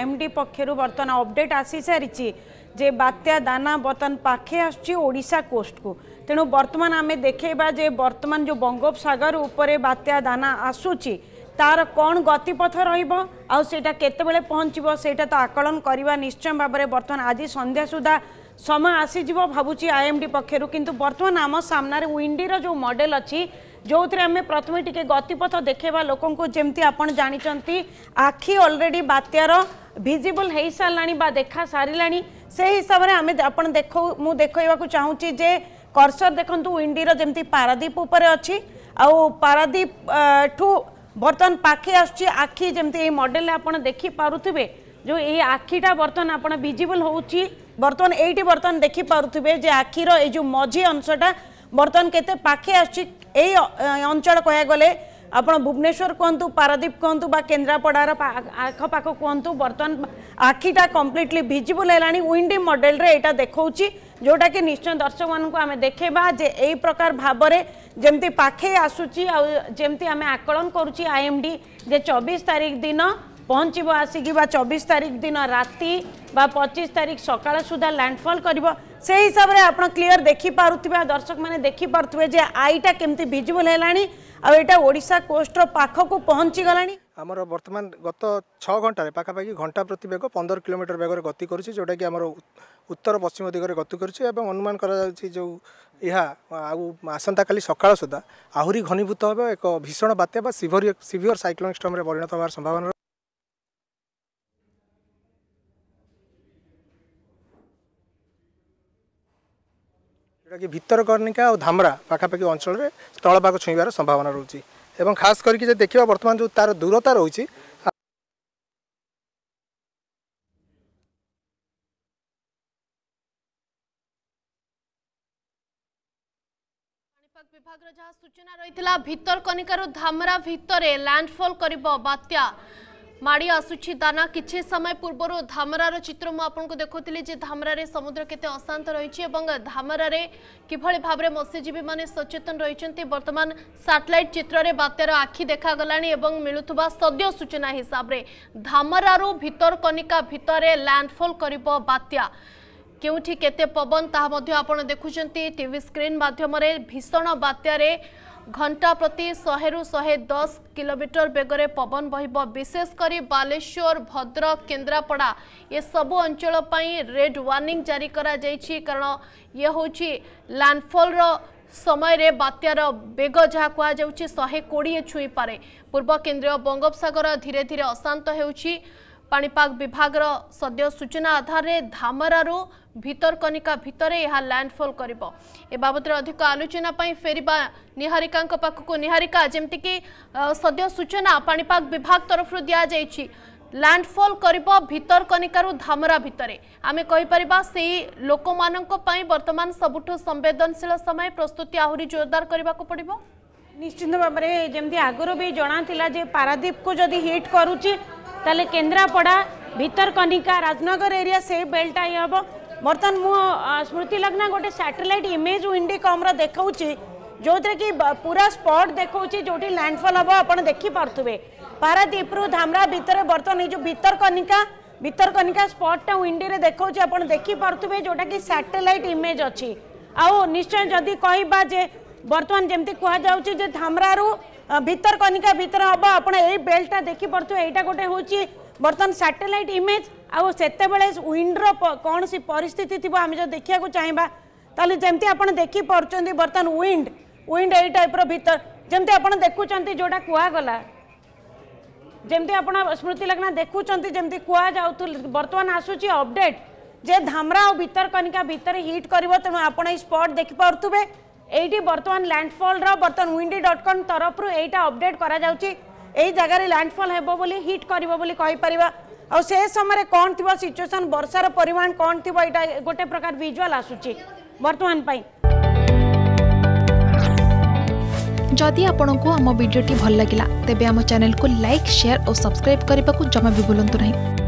M D पक्ष बर्तन update आसी सारी जे बात्या दाना बर्तन पाखे आसा कोस्ट को तेणु बर्तमान आम देखा जे बर्तमान जो बंगोपसगर उपर बात्या दाना आसूँ तार कौन गतिपथ रहा केत पहुँचव से तो आकलन करवा निश्चय भाव में बर्तमान आज सन्ध्या सुधा समय आसीज भावुँ आई एम डी पक्षर कितु बर्तमान आम सामने विंडीर जो मडेल अच्छी जो थे आम प्रथम टी गतिपथ देखेबा लोक जमी आप जानते आखि अलरेडी बात्यार भिजिबल हो सारा देखा सारे से हिसाब से आम आप देख मु देखा चाहूँ कर्सर देखते इंडी जमी पारादीप अच्छी आरादीप ठू बर्तन पाखे आस आखि जमी मडेल आप देख पारे जो ये आखिटा बर्तन आपजिबल हो बर्तन ये बर्तन देखिपे आखिर ये मझी अंशटा ବର୍ତ୍ତମାନ କେତେ ପାଖେ ଆସୁଛି ଏଇ ଅଞ୍ଚଳ କହିବାକୁ ଗଲେ ଆପଣ ଭୁବନେଶ୍ୱର କୁହନ୍ତୁ ପାରାଦ୍ୱୀପ କୁହନ୍ତୁ ବା କେନ୍ଦ୍ରାପଡ଼ାର ଆଖପାଖ କୁହନ୍ତୁ ବର୍ତ୍ତମାନ ଆଖିଟା କମ୍ପ୍ଲିଟଲି ଭିଜିବୁଲ୍ ହେଲାଣି ୱିଣ୍ଡି ମଡେଲରେ ଏଇଟା ଦେଖାଉଛି ଯେଉଁଟାକି ନିଶ୍ଚୟ ଦର୍ଶକମାନଙ୍କୁ ଆମେ ଦେଖେଇବା ଯେ ଏଇ ପ୍ରକାର ଭାବରେ ଯେମିତି ପାଖେଇ ଆସୁଛି ଆଉ ଯେମିତି ଆମେ ଆକଳନ କରୁଛି ଆଇଏମ୍ଡି ଯେ ଚବିଶ ତାରିଖ ଦିନ ପହଞ୍ଚିବ ଆସିକି ବା ଚବିଶ ତାରିଖ ଦିନ ରାତି ବା ପଚିଶ ତାରିଖ ସକାଳ ସୁଦ୍ଧା ଲ୍ୟାଣ୍ଡଫଲ୍ କରିବ সেই হিসাবে আপনার ক্লিয়ার দেখিপারে দর্শক মানে দেখিপারে যে আইটা কেমতি ভিজিবল হলানি আইটা ওড়শা কোষ্টর পাখকু পৌঁছি গলানি আমার বর্তমান গত ছ ঘণ্টার পাখাপাখি ঘণ্টা প্রতি বেগ পনেরো কিলোমিটার বেগরে গতি করছে যেটা কি আমার উত্তর পশ্চিম দিগরে গতি করছে এবং অনুমান করা যাচ্ছে যে ଏହା ଆଉ ଆସନ୍ତାକାଲି ସକାଳ ସୁଦ୍ଧା ଆହୁରି ଘନୀଭୂତ ହେବ ଏକ ଭୀଷଣ ବାତ୍ୟା ବା ସିଭିୟର ସିଭିୟର ସାଇକ୍ଲୋନିକ୍ ଷ୍ଟମ୍ରେ ପରିଣତ ହେବାର ସମ୍ଭାବନା ଯେଉଁଟାକି ଭିତରକର୍ଣ୍ଣିକା ଆଉ ଧାମରା ପାଖାପାଖି ଅଞ୍ଚଳରେ ସ୍ଥଳଭାଗ ଛୁଇଁବାର ସମ୍ଭାବନା ରହୁଛି ଏବଂ ଖାସ କରିକି ଯଦି ଦେଖିବା ବର୍ତ୍ତମାନ ଯେଉଁ ତାର ଦୂରତା ରହୁଛି ବିଭାଗର ଯାହା ସୂଚନା ରହିଥିଲା ଭିତରକନିକାରୁ ଧାମରା ଭିତରେ ଲ୍ୟାଣ୍ଡଫଲ୍ କରିବ ବାତ୍ୟା ମାଡ଼ି ଆସୁଛି ଦାନା କିଛି ସମୟ ପୂର୍ବରୁ ଧାମରାର ଚିତ୍ର ମୁଁ ଆପଣଙ୍କୁ ଦେଖୁଥିଲି ଯେ ଧାମରାରେ ସମୁଦ୍ର କେତେ ଅଶାନ୍ତ ରହିଛି ଏବଂ ଧାମରାରେ କିଭଳି ଭାବରେ ମତ୍ସ୍ୟଜୀବୀମାନେ ସଚେତନ ରହିଛନ୍ତି ବର୍ତ୍ତମାନ ସାଟେଲାଇଟ୍ ଚିତ୍ରରେ ବାତ୍ୟାର ଆଖି ଦେଖାଗଲାଣି ଏବଂ ମିଳୁଥିବା ସଦ୍ୟ ସୂଚନା ହିସାବରେ ଧାମରାରୁ ଭିତରକନିକା ଭିତରେ ଲ୍ୟାଣ୍ଡଫଲ୍ କରିବ ବାତ୍ୟା କେଉଁଠି କେତେ ପବନ ତାହା ମଧ୍ୟ ଆପଣ ଦେଖୁଛନ୍ତି ଟିଭି ସ୍କ୍ରିନ୍ ମାଧ୍ୟମରେ ଭୀଷଣ ବାତ୍ୟାରେ ঘণ্টা প্রতি শহেরু শহে দশ কিলোমিটর বেগরে পবন বহব বিশেষ করে বালেশ্বর ভদ্রক কেন্দ্রাপড়া এসবু অঞ্চল রেড ওয়ার্নিং জারি করা যাইছি কারণ ইয়ে হচ্ছে ল্যান্ডফলর ସମୟରେ ବାତ୍ୟାର ବେଗ ଯାହା କୁହାଯାଉଛି ଶହେ କୋଡ଼ିଏ ଛୁଇଁପାରେ ପୂର୍ବ କେନ୍ଦ୍ରୀୟ ବଙ୍ଗୋପସାଗର ଧୀରେ ଧୀରେ ଅଶାନ୍ତ ହେଉଛି ପାଣିପାଗ ବିଭାଗର ସଦ୍ୟ ସୂଚନା ଆଧାରରେ ଧାମରାରୁ ଭିତରକନିକା ଭିତରେ ଏହା ଲ୍ୟାଣ୍ଡଫଲ୍ କରିବ ଏ ବାବଦରେ ଅଧିକ ଆଲୋଚନା ପାଇଁ ଫେରିବା ନିହାରିକାଙ୍କ ପାଖକୁ ନିହାରିକା ଯେମିତିକି ସଦ୍ୟ ସୂଚନା ପାଣିପାଗ ବିଭାଗ ତରଫରୁ ଦିଆଯାଇଛି ଲ୍ୟାଣ୍ଡଫଲ୍ କରିବ ଭିତରକନିକାରୁ ଧାମରା ଭିତରେ ଆମେ କହିପାରିବା ସେଇ ଲୋକମାନଙ୍କ ପାଇଁ ବର୍ତ୍ତମାନ ସବୁଠୁ ସମ୍ବେଦନଶୀଳ ସମୟ ପ୍ରସ୍ତୁତି ଆହୁରି ଜୋରଦାର କରିବାକୁ ପଡ଼ିବ ନିଶ୍ଚିନ୍ତ ଭାବରେ ଯେମିତି ଆଗରୁ ବି ଜଣାଥିଲା ଯେ ପାରାଦ୍ୱୀପକୁ ଯଦି ହିଟ୍ କରୁଛି तेल केन्द्रापड़ा भितरकनिका राजनगर एरिया से बेल्टा ही हम बर्तन मु स्मृतिलग्न गोटे साटेलैट इमेज विंडिकम्र देखा जो थे कि पूरा स्पट देखा जो लैंडफल हम आप देखिपे पारादीप्रु धामा भितर बर्तमान ये भितरकनिका भितरकनिका स्पटा विंडी में देखा आप देखिपे जोटा कि साटेलैट इमेज अच्छी आश्चय जदि कह बर्तमान जमी कहु धामू कनिका भितर हम आप बेल्टा देखी पड़े यहीटा गोटे हूँ बर्तन साटेलैट इमेज आते विंड्र कौन सी पिस्थित थी आम जो देखा चाहवा तेल जमी आप देखी पड़ते बर्तन विंड विंड टाइप्र भर जमी आप देखुं जोटा कहगला जमी आप स्मृति लग्न देखुं जमी कहु बर्तमान आसूसी अबडेट जे धामरा भितरकनिका भितर हिट कर तेनाली स्पट देखिपे এইটি বর্তমান ল্যান্ডফলর বর্তমান উইন্ডি ডট কম তরফর এইটা অপডেট করা যাচ্ছে এই জায়গার ল্যান্ডফল হব বলে হিট করব বলে কইপারা আউ সে সময় কম থিব সিচুয়েসন বর্ষার পরিমাণ কম থিব এটা গোটে প্রকার ভিজুয়াল আসুচি বর্তমান পাই যদি আপনার আমার ভিডিওটি ভাল লাগিলা তেবে আমার চ্যানেলকে লাইক শেয়ার ও সবসক্রাইব করা জমা বি ভুলতু না